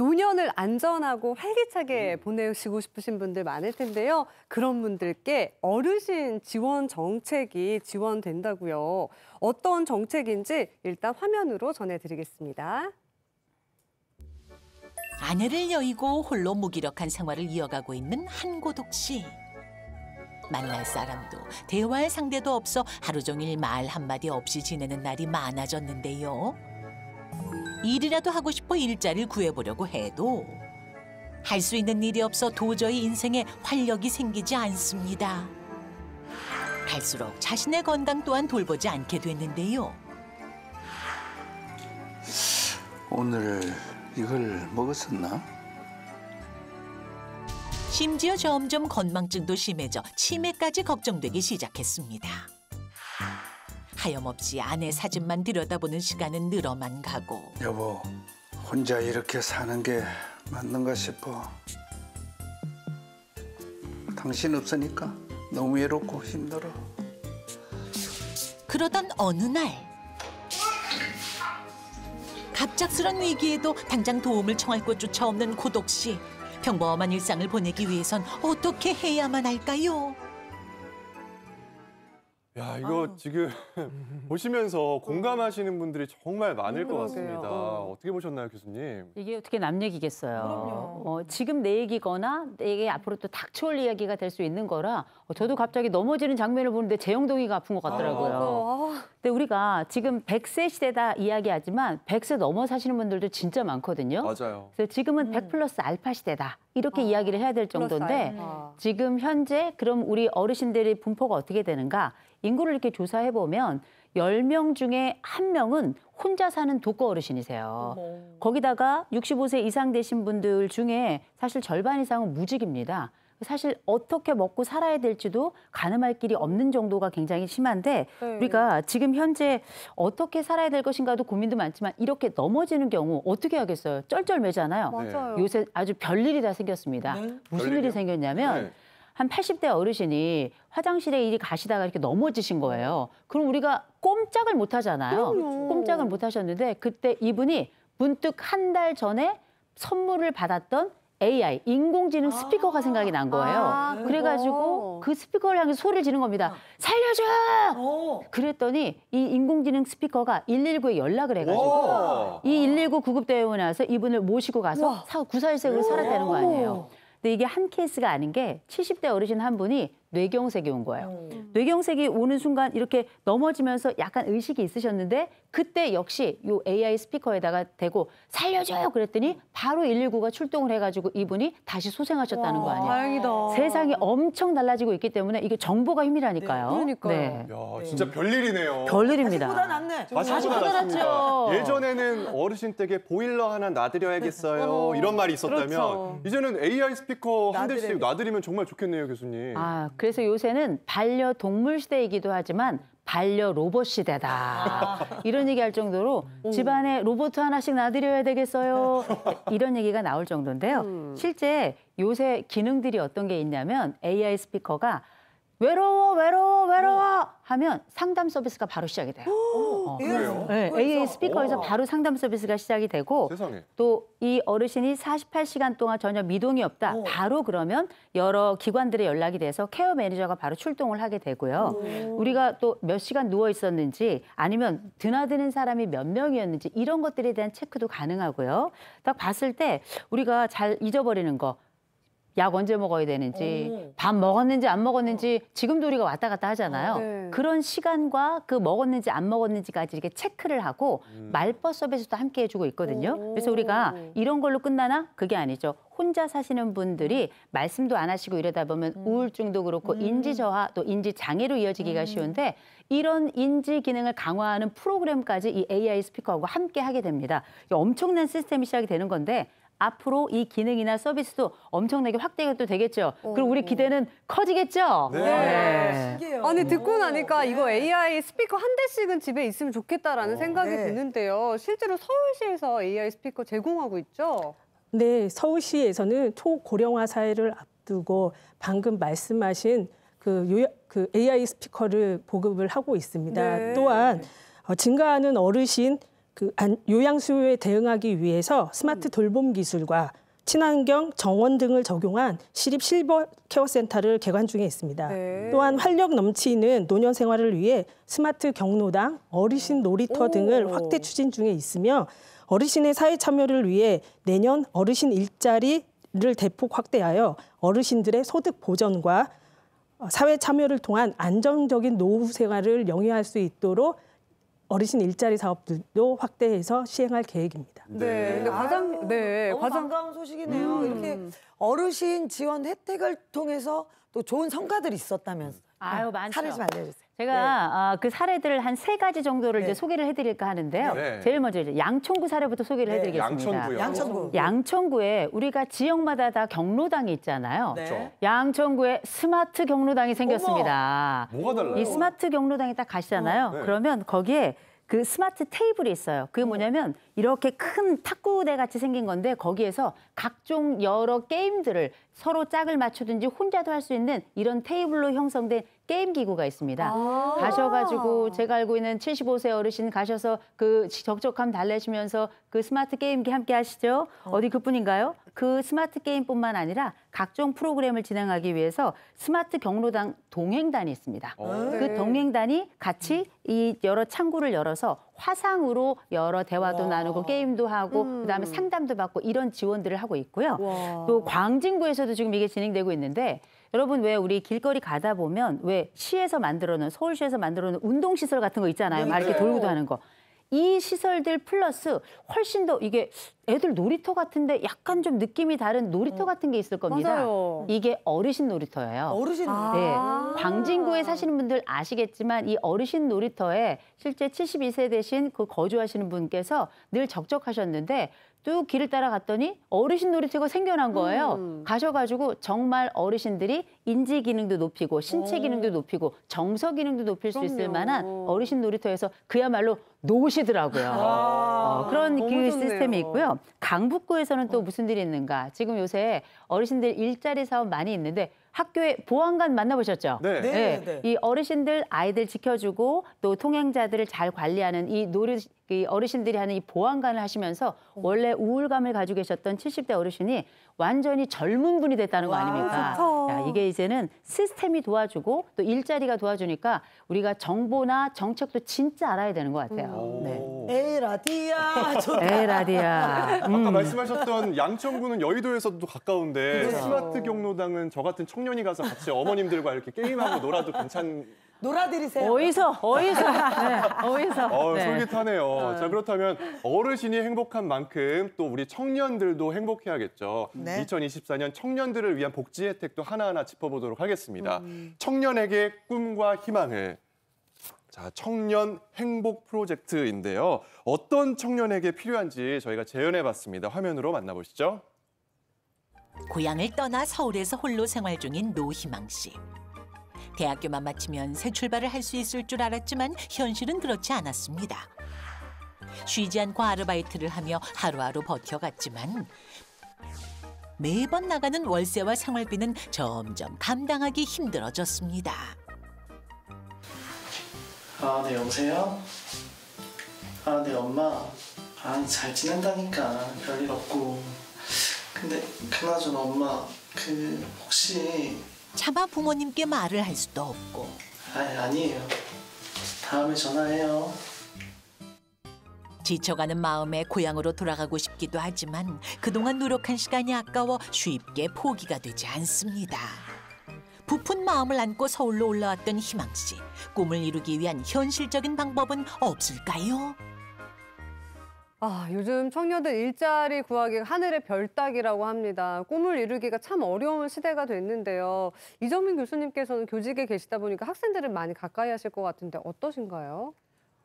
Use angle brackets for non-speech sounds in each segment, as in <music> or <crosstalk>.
노년을 안전하고 활기차게 음. 보내시고 싶으신 분들 많을 텐데요. 그런 분들께 어르신 지원 정책이 지원된다고요. 어떤 정책인지 일단 화면으로 전해드리겠습니다. 아내를 여의고 홀로 무기력한 생활을 이어가고 있는 한고독 씨. 만날 사람도 대화할 상대도 없어 하루 종일 말 한마디 없이 지내는 날이 많아졌는데요. 일이라도 하고 싶어 일자를 구해보려고 해도 할 수 있는 일이 없어 도저히 인생에 활력이 생기지 않습니다. 갈수록 자신의 건강 또한 돌보지 않게 됐는데요. 오늘 이걸 먹었었나? 심지어 점점 건망증도 심해져 치매까지 걱정되기 시작했습니다. 하염없이 아내 사진만 들여다보는 시간은 늘어만 가고 여보, 혼자 이렇게 사는 게 맞는가 싶어. 당신 없으니까 너무 외롭고 힘들어. 그러던 어느 날 갑작스런 위기에도 당장 도움을 청할 곳조차 없는 고독 씨. 평범한 일상을 보내기 위해선 어떻게 해야만 할까요? 야 이거 아유. 지금 <laughs> 보시면서 공감하시는 분들이 정말 많을 것 같습니다. 어. 떻게 보셨나요 교수님? 이게 어떻게 남 얘기겠어요. 어, 지금 내 얘기거나 내게 앞으로 또 닥쳐올 이야기가 될 수 있는 거라 어, 저도 갑자기 넘어지는 장면을 보는데 제영동이가 아픈 것 같더라고요. 아, 근데 우리가 지금 100세 시대다 이야기하지만 100세 넘어 사시는 분들도 진짜 많거든요. 맞아요. 그래서 지금은 100 음. 플러스 알파 시대다. 이렇게 아, 이야기를 해야 될 정도인데 아. 지금 현재 그럼 우리 어르신들의 분포가 어떻게 되는가? 인구를 이렇게 조사해 보면 10명 중에 1명은 혼자 사는 독거 어르신이세요. 어머. 거기다가 65세 이상 되신 분들 중에 사실 절반 이상은 무직입니다. 사실 어떻게 먹고 살아야 될지도 가늠할 길이 없는 정도가 굉장히 심한데 네. 우리가 지금 현재 어떻게 살아야 될 것인가도 고민도 많지만 이렇게 넘어지는 경우 어떻게 하겠어요? 쩔쩔매잖아요. 네. 맞아요. 요새 아주 별일이 다 생겼습니다. 네? 무슨 별일이요? 일이 생겼냐면 네. 한 80대 어르신이 화장실에 이리 가시다가 이렇게 넘어지신 거예요. 그럼 우리가 꼼짝을 못 하잖아요. 그럼요. 꼼짝을 못 하셨는데 그때 이분이 문득 한 달 전에 선물을 받았던 AI, 인공지능 아, 스피커가 생각이 난 거예요. 아 네. 그래가지고 어. 그 스피커를 향해 소리를 지는 겁니다. 어. 살려줘! 오. 어. 그랬더니 이 인공지능 스피커가 119에 연락을 해가지고 오. 이119 구급대원에 와서 이분을 모시고 가서 사, 구사일생으로 살았다는 거 아니에요. 근데 이게 한 케이스가 아닌 게 70대 어르신 한 분이 뇌경색이 온 거예요. 음. 뇌경색이 오는 순간 이렇게 넘어지면서 약간 의식이 있으셨는데 그때 역시 요 AI 스피커에다가 대고 살려줘요 그랬더니 바로 119가 출동을 해가지고 이분이 다시 소생하셨다는 와, 거 아니에요. 다행이다. 세상이 엄청 달라지고 있기 때문에 이게 정보가 힘이라니까요. 네, 그러니까요. 네. 야, 네. 진짜 네. 별일이네요. 별일입니다. 40보다 낫네. 40보다 낫죠. 예전에는 어르신 댁에 보일러 하나 놔드려야겠어요. 네. 어. 이런 말이 있었다면 그렇죠. 이제는 AI 스피커 한 대씩 놔드리면 정말 좋겠네요, 교수님. 아, 그래서 요새는 반려동물 시대이기도 하지만 반려 로봇 시대다. 아. 이런 얘기할 정도로 음. 집안에 로봇 하나씩 놔드려야 되겠어요. <laughs> 이런 얘기가 나올 정도인데요. 음. 실제 요새 기능들이 어떤 게 있냐면 AI 스피커가 외로워 외로워 외로워 어. 하면 상담 서비스가 바로 시작이 돼요. 어. 어. 그래 네, AA 스피커에서 오. 바로 상담 서비스가 시작이 되고 또 이 어르신이 48시간 동안 전혀 미동이 없다. 오. 어. 바로 그러면 여러 기관들의 연락이 돼서 케어 매니저가 바로 출동을 하게 되고요. 오. 우리가 또 몇 시간 누워 있었는지 아니면 드나드는 사람이 몇 명이었는지 이런 것들에 대한 체크도 가능하고요. 딱 봤을 때 우리가 잘 잊어버리는 거약 언제 먹어야 되는지 어. 밥 먹었는지 안 먹었는지 지금도 우리가 왔다 갔다 하잖아요. 아, 네. 그런 시간과 그 먹었는지 안 먹었는지까지 이렇게 체크를 하고 음. 말벗 서비스도 함께 해주고 있거든요. 그래서 우리가 이런 걸로 끝나나? 그게 아니죠. 혼자 사시는 분들이 말씀도 안 하시고 이러다 보면 음. 우울증도 그렇고 음. 인지 저하 또 인지 장애로 이어지기가 음. 쉬운데 이런 인지 기능을 강화하는 프로그램까지 이 AI 스피커하고 함께 하게 됩니다. 엄청난 시스템이 시작이 되는 건데 앞으로 이 기능이나 서비스도 엄청나게 확대가 또 되겠죠. 그럼 우리 기대는 커지겠죠? 네. 네. 아, 신기해요. 아니 듣고 나니까 네. 이거 AI 스피커 한 대씩은 집에 있으면 좋겠다라는 어, 생각이 네. 드는데요. 실제로 서울시에서 AI 스피커 제공하고 있죠? 네, 서울시에서는 초고령화 사회를 앞두고 방금 말씀하신 그, 요약, 그 AI 스피커를 보급을 하고 있습니다. 네. 또한 어, 증가하는 어르신 그 요양 수요에 대응하기 위해서 스마트 음. 돌봄 기술과 친환경 정원 등을 적용한 시립 실버 케어 센터를 개관 중에 있습니다. 네. 또한 활력 넘치는 노년 생활을 위해 스마트 경로당, 어르신 놀이터 오. 등을 확대 추진 중에 있으며 어르신의 사회 참여를 위해 내년 어르신 일자리를 대폭 확대하여 어르신들의 소득 보전과 사회 참여를 통한 안정적인 노후 생활을 영위할 수 있도록 어르신 일자리 사업들도 확대해서 시행할 계획입니다. 네, 네. 과장, 네, 너무 과장 반가운 소식이네요. 음. 이렇게 어르신 지원 혜택을 통해서 또 좋은 성과들이 있었다면서. 아유, 많죠. 사례 좀 알려주세요. 제가 네. 어, 그 사례들을 한 세 가지 정도를 네. 이제 소개를 해드릴까 하는데요. 네. 제일 먼저 이제 양천구 사례부터 소개를 네, 해드리겠습니다. 양천구요. 양천구. 양천구에 우리가 지역마다 다 경로당이 있잖아요. 네. 양천구에 스마트 경로당이 생겼습니다. 어머, 뭐가 달라요? 이 스마트 경로당이딱 가시잖아요. 어, 그러면 거기에 그 스마트 테이블이 있어요. 그게 음. 뭐냐면 이렇게 큰 탁구대 같이 생긴 건데 거기에서 각종 여러 게임들을 서로 짝을 맞추든지 혼자도 할 수 있는 이런 테이블로 형성된 게임 기구가 있습니다. 아 가셔가지고 제가 알고 있는 75세 어르신 가셔서 그 적적함 달래시면서 그 스마트 게임기 함께 하시죠. 어. 어디 그뿐인가요? 그 스마트 게임뿐만 아니라 각종 프로그램을 진행하기 위해서 스마트 경로당 동행단이 있습니다. 어. 그 네. 동행단이 같이 이 여러 창구를 열어서 화상으로 여러 대화도 와. 나누고 게임도 하고 음. 그다음에 상담도 받고 이런 지원들을 하고 있고요. 와. 또 광진구에서도 지금 이게 진행되고 있는데 여러분 왜 우리 길거리 가다 보면 왜 시에서 만들어 놓은 서울시에서 만들어 놓은 운동 시설 같은 거 있잖아요. 네, 막 이렇게 돌고도 하는 거. 이 시설들 플러스 훨씬 더 이게 애들 놀이터 같은데 약간 좀 느낌이 다른 놀이터 음. 같은 게 있을 겁니다. 맞아요. 이게 어르신 놀이터예요. 어르신 놀이터. 네. 아. 광진구에 사시는 분들 아시겠지만 이 어르신 놀이터에 실제 72세 되신그 거주하시는 분께서 늘 적적하셨는데 쭉 길을 따라갔더니 어르신 놀이터가 생겨난 거예요. 음. 가셔가지고 정말 어르신들이 인지 기능도 높이고 신체 기능도 높이고 정서 기능도 높일 그럼요. 수 있을 만한 어르신 놀이터에서 그야말로 노시더라고요. 아. 어, 그런 그좋 시스템이 있고요. 강북구에서는 또 무슨 일이 있는가. 지금 요새 어르신들 일자리 사업 많이 있는데 학교의 보안관 만나보셨죠? 네. 네. 예. 네. 이 어르신들 아이들 지켜주고 또 통행자들을 잘 관리하는 이 노릇 이 어르신들이 하는 이 보안관을 하시면서 음. 원래 우울감을 가지고 계셨던 70대 어르신이 완전히 젊은 분이 됐다는 거 아닙니까? 좋다. 있 어. 이게 이제는 시스템이 도와주고 또 일자리가 도와주니까 우리가 정보나 정책도 진짜 알아야 되는 것 같아요. 음. 네. 에라디아 <laughs> 에라디아. 음. 아까 말씀하셨던 양천구는 여의도에서도 가까운데 그렇죠. 스마트 경로당은 저 같은 청년이 가서 같이 어머님들과 이렇게 게임하고 놀아도 괜찮. 놀아드리세요. 어디서? 어디서? <laughs> 네, 어디서? 어, 네. 솔깃하네요. 어. 자, 그렇다면 어르신이 행복한 만큼 또 우리 청년들도 행복해야겠죠. 네. 2024년 청년들을 위한 복지 혜택도 하나하나 짚어보도록 하겠습니다. 음. 청년에게 꿈과 희망을. 자, 청년 행복 프로젝트인데요. 어떤 청년에게 필요한지 저희가 재현해봤습니다. 화면으로 만나보시죠. 고향을 떠나 서울에서 홀로 생활 중인 노희망 씨. 대학교만 마치면 새 출발을 할 수 있을 줄 알았지만 현실은 그렇지 않았습니다. 쉬지 않고 아르바이트를 하며 하루하루 버텨갔지만 매번 나가는 월세와 생활비는 점점 감당하기 힘들어졌습니다. 아, 네, 여보세요? 아, 네, 엄마. 아, 잘 지낸다니까. 별일 없고. 근데 그나저나 엄마, 그 혹시 차마 부모님께 말을 할 수도 없고. 아니, 아니에요. 다음에 전화해요. 지쳐가는 마음에 고향으로 돌아가고 싶기도 하지만 그동안 노력한 시간이 아까워 쉽게 포기가 되지 않습니다. 부푼 마음을 안고 서울로 올라왔던 희망 씨. 꿈을 이루기 위한 현실적인 방법은 없을까요? 아, 요즘 청년들 일자리 구하기가 하늘의 별 따기라고 합니다. 꿈을 이루기가 참 어려운 시대가 됐는데요. 이정민 교수님께서는 교직에 계시다 보니까 학생들을 많이 가까이 하실 것 같은데 어떠신가요?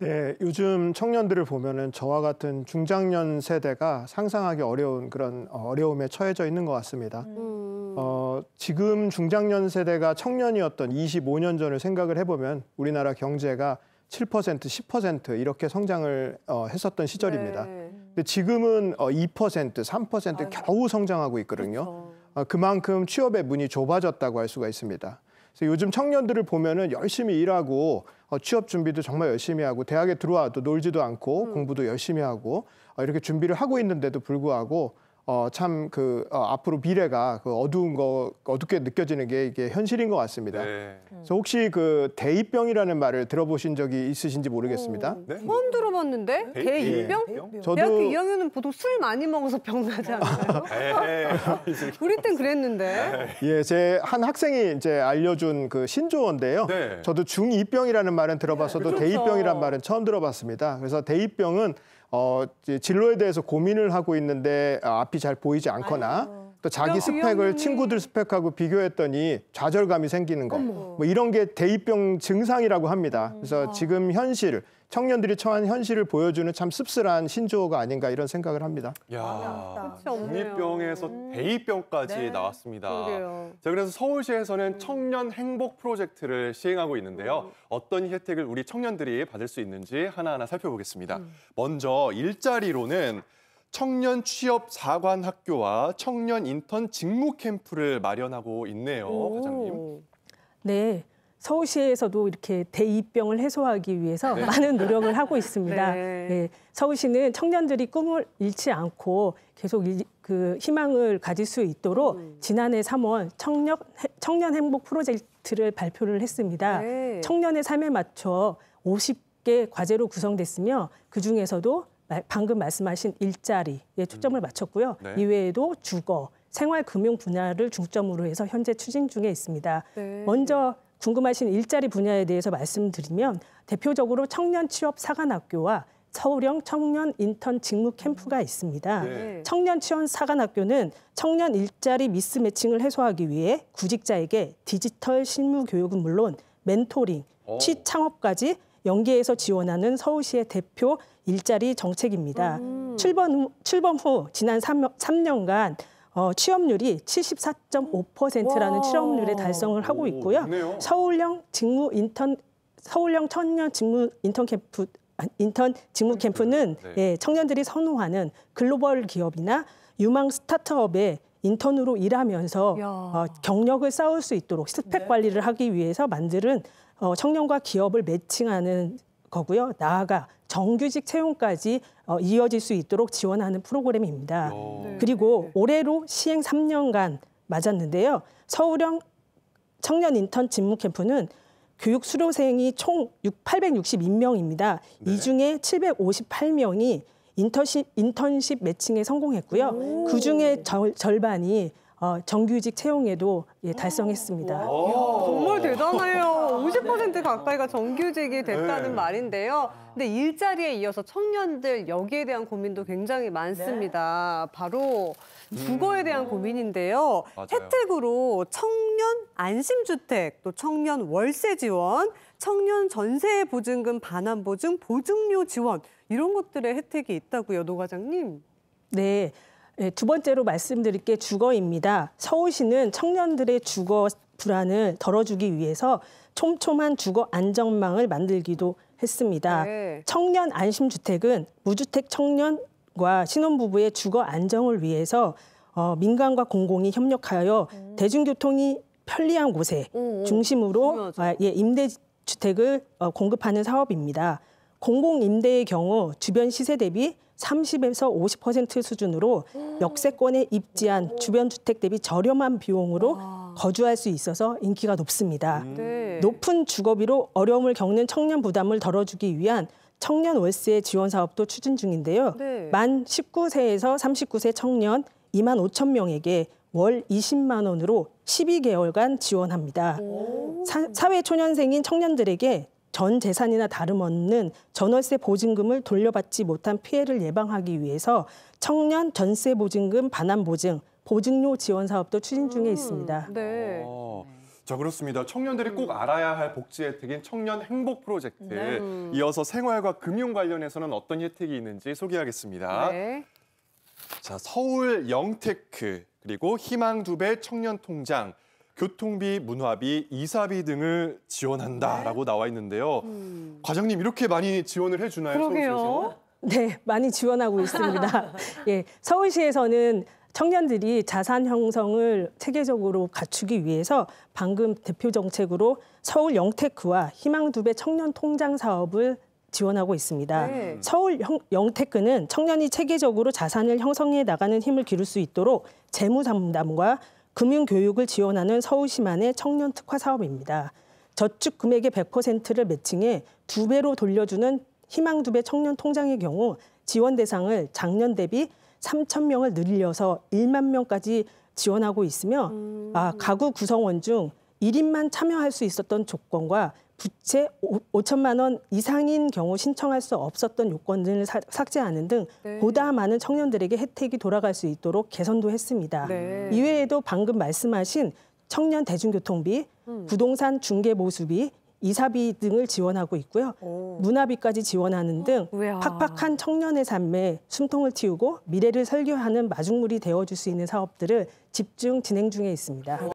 네, 요즘 청년들을 보면은 저와 같은 중장년 세대가 상상하기 어려운 그런 어, 어려움에 처해져 있는 것 같습니다. 음. 어, 지금 중장년 세대가 청년이었던 25년 전을 생각을 해보면 우리나라 경제가 7%, 10% 이렇게 성장을 어, 했었던 시절입니다. 네. 근데 지금은 어, 2%, 3% 겨우 성장하고 있거든요. 그렇죠. 어, 그만큼 취업의 문이 좁아졌다고 할 수가 있습니다. 그래서 요즘 청년들을 보면은 열심히 일하고 어, 취업 준비도 정말 열심히 하고 대학에 들어와도 놀지도 않고 음. 공부도 열심히 하고 어, 이렇게 준비를 하고 있는데도 불구하고 어, 참그 어, 앞으로 미래가 그 어두운 거 어둡게 느껴지는 게 이게 현실인 것 같습니다. 네. 그래서 혹시 그 대입병이라는 말을 들어보신 적이 있으신지 모르겠습니다. 오, 네? 처음 들어봤는데 대입? 병 네. 대 저도 대학교 2학년은 보통 술 많이 먹어서 병 나지 않나요? <laughs> 네. 우리 땐 그랬는데. 네. 예, 제 한 학생이 이제 알려준 그 신조어인데요. 네. 저도 중이병이라는 말은 들어봤어도 그렇죠. 대입병이란 말은 처음 들어봤습니다. 그래서 대입병은 어, 진로에 대해서 고민을 하고 있는데 아, 앞이 잘 보이지 않거나 아이고. 또 자기 스펙을 친구들 스펙하고 비교했더니 좌절감이 생기는 거. 어머. 뭐 이런 게 대입병 증상이라고 합니다. 음. 그래서 아. 지금 현실, 청년들이 처한 현실을 보여주는 참 씁쓸한 신조어가 아닌가 이런 생각을 합니다. 야, 중이병에서 아, 대입병까지 음. 네. 나왔습니다. 자, 그래서 서울시에서는 청년 행복 프로젝트를 시행하고 있는데요. 음. 어떤 혜택을 우리 청년들이 받을 수 있는지 하나하나 살펴보겠습니다. 음. 먼저 일자리로는 청년 취업 사관 학교와 청년 인턴 직무 캠프를 마련하고 있네요, 과장님. 네. 서울시에서도 이렇게 대입병을 해소하기 위해서 네. 많은 노력을 하고 있습니다. <laughs> 네. 네. 서울시는 청년들이 꿈을 잃지 않고 계속 일, 그 희망을 가질 수 있도록 음. 지난해 3월 청년, 청년 행복 프로젝트를 발표를 했습니다. 네. 청년의 삶에 맞춰 50개 과제로 구성됐으며 그중에서도 방금 말씀하신 일자리에 초점을 음. 맞췄고요. 네. 이외에도 주거, 생활금융 분야를 중점으로 해서 현재 추진 중에 있습니다. 네. 먼저 궁금하신 일자리 분야에 대해서 말씀드리면 대표적으로 청년 취업 사관학교와 서울형 청년 인턴 직무 캠프가 음. 있습니다. 네. 네. 청년 취업 사관학교는 청년 일자리 미스매칭을 해소하기 위해 구직자에게 디지털 실무 교육은 물론 멘토링, 취창업까지 어. 연계해서 지원하는 서울시의 대표 일자리 정책입니다. 음. 7번, 후, 7번 후 지난 3, 3년간 어, 취업률이 74.5%라는 취업률에 달성을 하고 있고요. 오, 서울형 직무 인턴 서울형 청년 직무 인턴 캠프 아, 인턴 직무 캠프는 네. 예, 청년들이 선호하는 글로벌 기업이나 유망 스타트업에 인턴으로 일하면서 어, 경력을 쌓을 수 있도록 스펙 네. 관리를 하기 위해서 만드는 어, 청년과 기업을 매칭하는 거고요. 나아가 정규직 채용까지 어, 이어질 수 있도록 지원하는 프로그램입니다. 네. 그리고 네, 네. 올해로 시행 3년간 맞았는데요. 서울형 청년 인턴 직무 캠프는 교육 수료생이 총 862명입니다. 네. 이 중에 758명이 인턴십, 인턴십 매칭에 성공했고요. 그 중에 절, 반이 어, 정규직 채용에도 예, 달성했습니다. 정말 대단해요. 50% <laughs> 가까이가 정규직이 됐다는 네. 말인데요. 근데 일자리에 이어서 청년들 여기에 대한 고민도 굉장히 많습니다. 네. 바로 주거에 음. 대한 음. 고민인데요. 맞아요. 혜택으로 청년 안심주택, 또 청년 월세 지원, 청년 전세 보증금 반환 보증, 보증료 지원 이런 것들의 혜택이 있다고요, 노과장님. 네. 네, 두 번째로 말씀드릴 게 주거입니다. 서울시는 청년들의 주거 불안을 덜어주기 위해서 촘촘한 주거 안전망을 만들기도 했습니다. 네. 청년 안심주택은 무주택 청년과 신혼부부의 주거 안정을 위해서 어, 민간과 공공이 협력하여 음. 대중교통이 편리한 곳에 오, 오, 중심으로 아, 예, 임대주택을 어, 공급하는 사업입니다. 공공임대의 경우 주변 시세 대비 30에서 50% 수준으로 역세권에 입지한 주변 주택 대비 저렴한 비용으로 아. 거주할 수 있어서 인기가 높습니다. 음. 네. 높은 주거비로 어려움을 겪는 청년 부담을 덜어주기 위한 청년 월세 지원 사업도 추진 중인데요. 네. 만 19세에서 39세 청년 2만 5천 명에게 월 20만 원으로 12개월간 지원합니다. 사, 사회 초년생인 청년들에게 전 재산이나 다름없는 전월세 보증금을 돌려받지 못한 피해를 예방하기 위해서 청년 전세 보증금 반환 보증, 보증료 지원 사업도 추진 중에 음, 있습니다. 음, 네. 어, 자 그렇습니다. 청년들이 꼭 알아야 할 복지 혜택인 청년 행복 프로젝트. 네. 음. 이어서 생활과 금융 관련해서는 어떤 혜택이 있는지 소개하겠습니다. 네. 자 서울 영테크 그리고 희망 두배 청년 통장 교통비, 문화비, 이사비 등을 지원한다라고 나와 있는데요. 음. 과장님 이렇게 많이 지원을 해주나요? 그러게요. 네, 많이 지원하고 있습니다. <laughs> 예, 서울시에서는 청년들이 자산 형성을 체계적으로 갖추기 위해서 방금 대표 정책으로 서울 영테크와 희망두배 청년 통장 사업을 지원하고 있습니다. 네. 서울 형, 영테크는 청년이 체계적으로 자산을 형성해 나가는 힘을 기를 수 있도록 재무 상담과 금융교육을 지원하는 서울시만의 청년특화 사업입니다. 저축 금액의 100%를 매칭해 두 배로 돌려주는 희망두 배 청년 통장의 경우 지원 대상을 작년 대비 3천 명을 늘려서 1만 명까지 지원하고 있으며 아, 음. 아, 가구 구성원 중 1인만 참여할 수 있었던 조건과 부채 5천만 원 이상인 경우 신청할 수 없었던 요건을 삭제하는 등 네. 보다 많은 청년들에게 혜택이 돌아갈 수 있도록 개선도 했습니다. 네. 이외에도 방금 말씀하신 청년 대중교통비, 음. 부동산 중개 보수비, 이사비 등을 지원하고 있고요. 오. 문화비까지 지원하는 등우 팍팍한 청년의 삶에 숨통을 틔우고 미래를 설계하는 마중물이 되어줄 수 있는 사업들을 집중 진행 중에 있습니다.